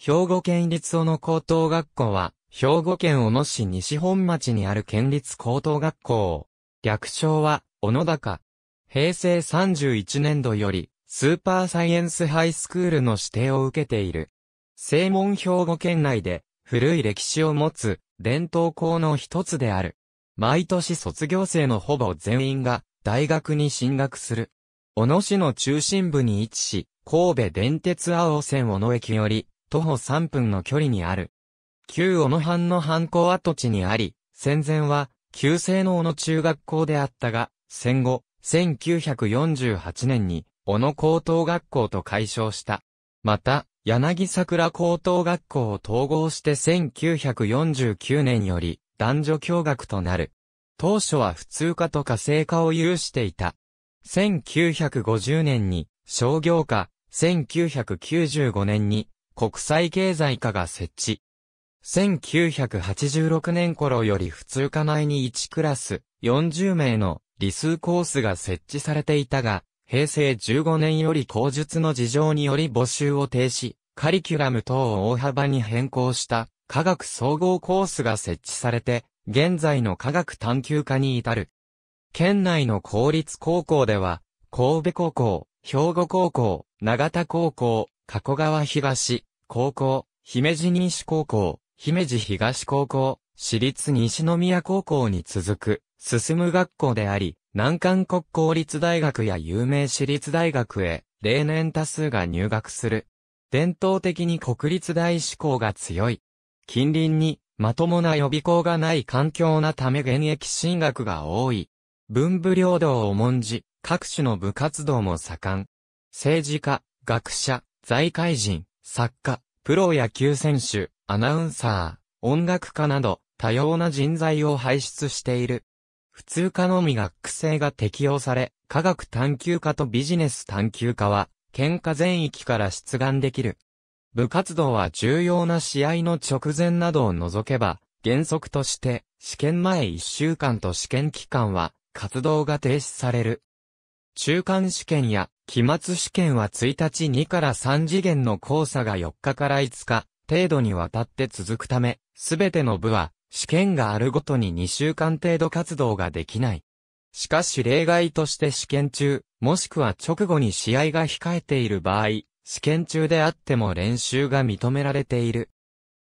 兵庫県立小野高等学校は、兵庫県小野市西本町にある県立高等学校。略称は、小野高。平成31年度より、スーパーサイエンスハイスクールの指定を受けている。正門兵庫県内で、古い歴史を持つ、伝統校の一つである。毎年卒業生のほぼ全員が、大学に進学する。小野市の中心部に位置し、神戸電鉄青線小野駅より、徒歩3分の距離にある。旧小野藩の藩校跡地にあり、戦前は、旧制の小野中学校であったが、戦後、1948年に、小野高等学校と解消した。また、柳桜高等学校を統合して1949年より、男女共学となる。当初は普通科とか正科を有していた。1950年に商業科、1995年に国際経済科が設置。1986年頃より普通科内に1クラス40名の理数コースが設置されていたが、平成15年より口述の事情により募集を停止、カリキュラム等を大幅に変更した科学総合コースが設置されて、現在の科学探求科に至る。県内の公立高校では、神戸高校、兵庫高校、長田高校、加古川東、高校、姫路西高校、姫路東高校、私立西宮高校に続く、進む学校であり、南韓国公立大学や有名私立大学へ、例年多数が入学する。伝統的に国立大志向が強い。近隣に、まともな予備校がない環境なため現役進学が多い。文部領土を重んじ、各種の部活動も盛ん。政治家、学者、財界人、作家、プロ野球選手、アナウンサー、音楽家など、多様な人材を輩出している。普通科のみ学生が適用され、科学探求科とビジネス探求科は、県下全域から出願できる。部活動は重要な試合の直前などを除けば、原則として、試験前1週間と試験期間は、活動が停止される。中間試験や期末試験は1日2から3次元の交差が4日から5日程度にわたって続くため、すべての部は試験があるごとに2週間程度活動ができない。しかし例外として試験中、もしくは直後に試合が控えている場合、試験中であっても練習が認められている。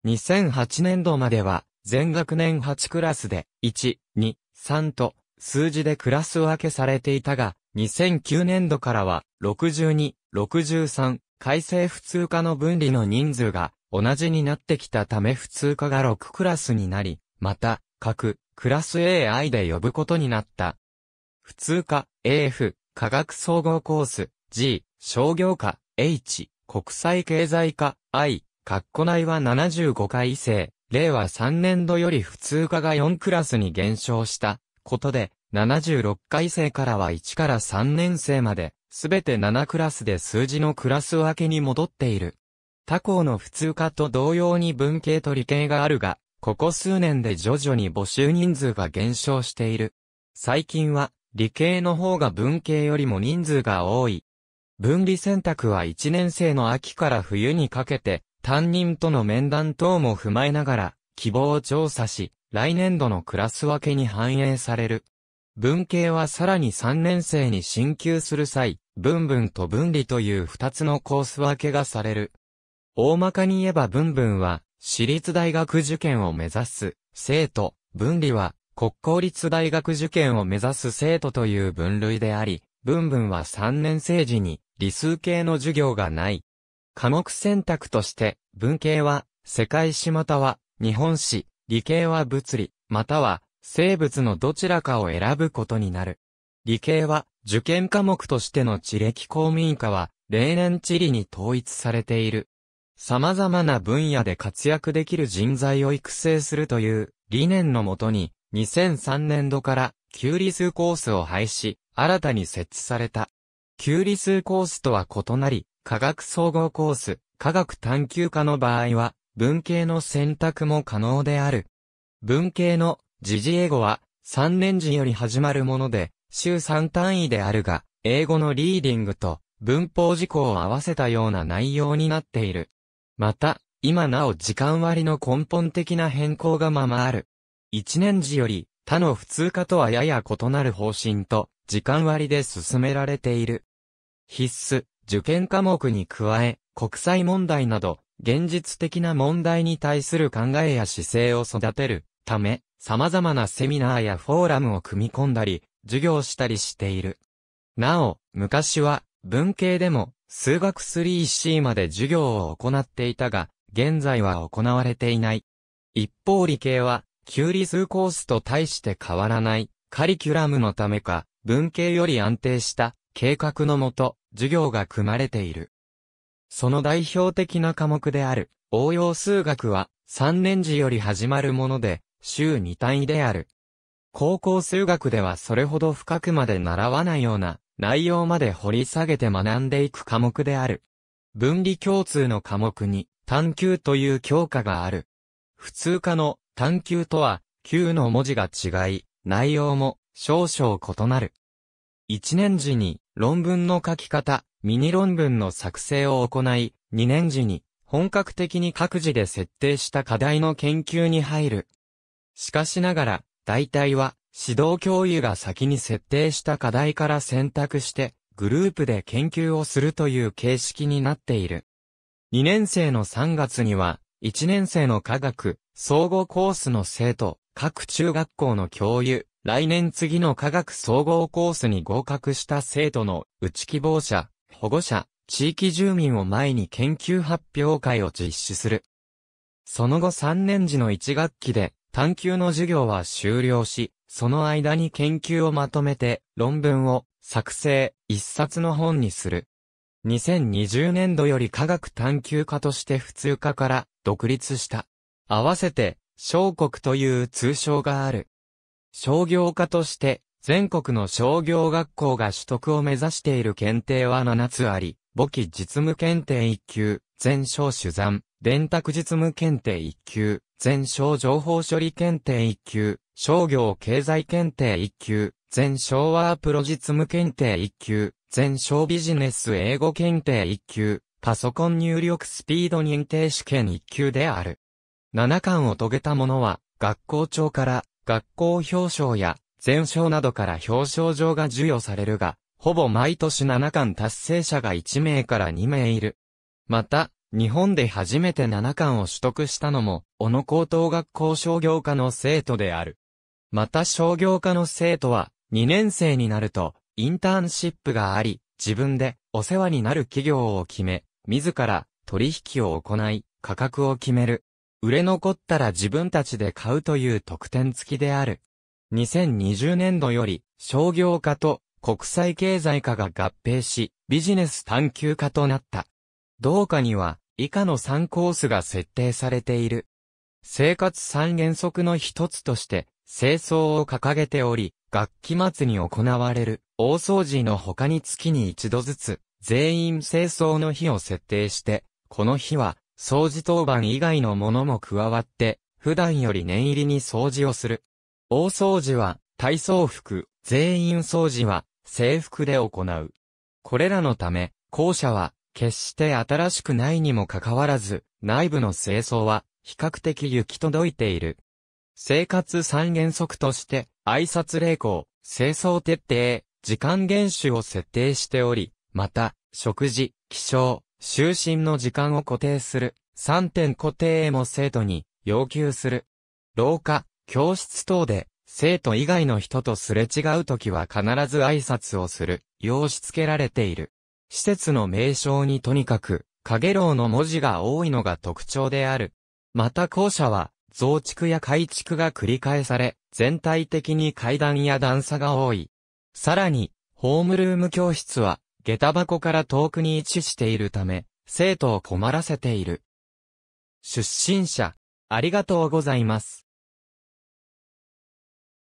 2008年度までは、全学年8クラスで、1、2、3と、数字でクラス分けされていたが、2009年度からは、62、63、改正普通科の分離の人数が同じになってきたため普通科が6クラスになり、また、各、クラス AI で呼ぶことになった。普通科、AF、科学総合コース、G、商業科、H、国際経済科、I、括弧内は75回生、令和3年度より普通科が4クラスに減少したことで、76回生からは1から3年生まで、すべて7クラスで数字のクラス分けに戻っている。他校の普通科と同様に文系と理系があるが、ここ数年で徐々に募集人数が減少している。最近は、理系の方が文系よりも人数が多い。分離選択は1年生の秋から冬にかけて、担任との面談等も踏まえながら、希望を調査し、来年度のクラス分けに反映される。文系はさらに3年生に進級する際、文文と文理という2つのコース分けがされる。大まかに言えば文文は、私立大学受験を目指す、生徒、文理は、国公立大学受験を目指す生徒という分類であり、文文は3年生時に、理数系の授業がない。科目選択として、文系は、世界史または、日本史、理系は物理、または、生物のどちらかを選ぶことになる。理系は、受験科目としての地歴公民科は、例年地理に統一されている。様々な分野で活躍できる人材を育成するという理念のもとに、2003年度から、給理数コースを廃止、新たに設置された。給理数コースとは異なり、科学総合コース、科学探究科の場合は、文系の選択も可能である。文系の時事英語は、3年時より始まるもので、週3単位であるが、英語のリーディングと文法事項を合わせたような内容になっている。また、今なお時間割の根本的な変更がままある。1年時より他の普通科とはやや異なる方針と時間割で進められている。必須、受験科目に加え、国際問題など、現実的な問題に対する考えや姿勢を育てるため、様々なセミナーやフォーラムを組み込んだり、授業したりしている。なお、昔は、文系でも、数学 3C まで授業を行っていたが、現在は行われていない。一方理系は、キュ旧リ数コースと対して変わらない、カリキュラムのためか、文系より安定した、計画のもと、授業が組まれている。その代表的な科目である、応用数学は、3年時より始まるもので、週2単位である。高校数学ではそれほど深くまで習わないような内容まで掘り下げて学んでいく科目である。分離共通の科目に探求という教科がある。普通科の探求とは、Q の文字が違い、内容も少々異なる。1年時に論文の書き方、ミニ論文の作成を行い、2年時に本格的に各自で設定した課題の研究に入る。しかしながら、大体は、指導教諭が先に設定した課題から選択して、グループで研究をするという形式になっている。2年生の3月には、1年生の科学、総合コースの生徒、各中学校の教諭、来年次の科学総合コースに合格した生徒の、内希望者、保護者、地域住民を前に研究発表会を実施する。その後3年時の1学期で、探究の授業は終了し、その間に研究をまとめて、論文を、作成、一冊の本にする。2020年度より科学探究家として普通科から独立した。合わせて、小国という通称がある。商業家として、全国の商業学校が取得を目指している検定は7つあり、簿記実務検定1級、全商取材、電卓実務検定1級、全商情報処理検定1級、商業経済検定1級、全省ワープロ実務検定1級、全商ビジネス英語検定1級、パソコン入力スピード認定試験1級である。7巻を遂げた者は、学校長から学校表彰や全省などから表彰状が授与されるが、ほぼ毎年7巻達成者が1名から2名いる。また、日本で初めて七冠を取得したのも、小野高等学校商業科の生徒である。また商業科の生徒は、2年生になると、インターンシップがあり、自分でお世話になる企業を決め、自ら取引を行い、価格を決める。売れ残ったら自分たちで買うという特典付きである。2020年度より商業科と国際経済科が合併し、ビジネス探求科となった。同下には、以下の3コースが設定されている。生活3原則の一つとして、清掃を掲げており、学期末に行われる、大掃除の他に月に一度ずつ、全員清掃の日を設定して、この日は、掃除当番以外のものも加わって、普段より念入りに掃除をする。大掃除は、体操服、全員掃除は、制服で行う。これらのため、校舎は、決して新しくないにもかかわらず、内部の清掃は比較的行き届いている。生活三原則として、挨拶励行、清掃徹底、時間厳守を設定しており、また、食事、起床、就寝の時間を固定する、3点固定へも生徒に要求する。廊下、教室等で、生徒以外の人とすれ違うときは必ず挨拶をする、用うしつけられている。施設の名称にとにかく、影楼の文字が多いのが特徴である。また校舎は、増築や改築が繰り返され、全体的に階段や段差が多い。さらに、ホームルーム教室は、下駄箱から遠くに位置しているため、生徒を困らせている。出身者、ありがとうございます。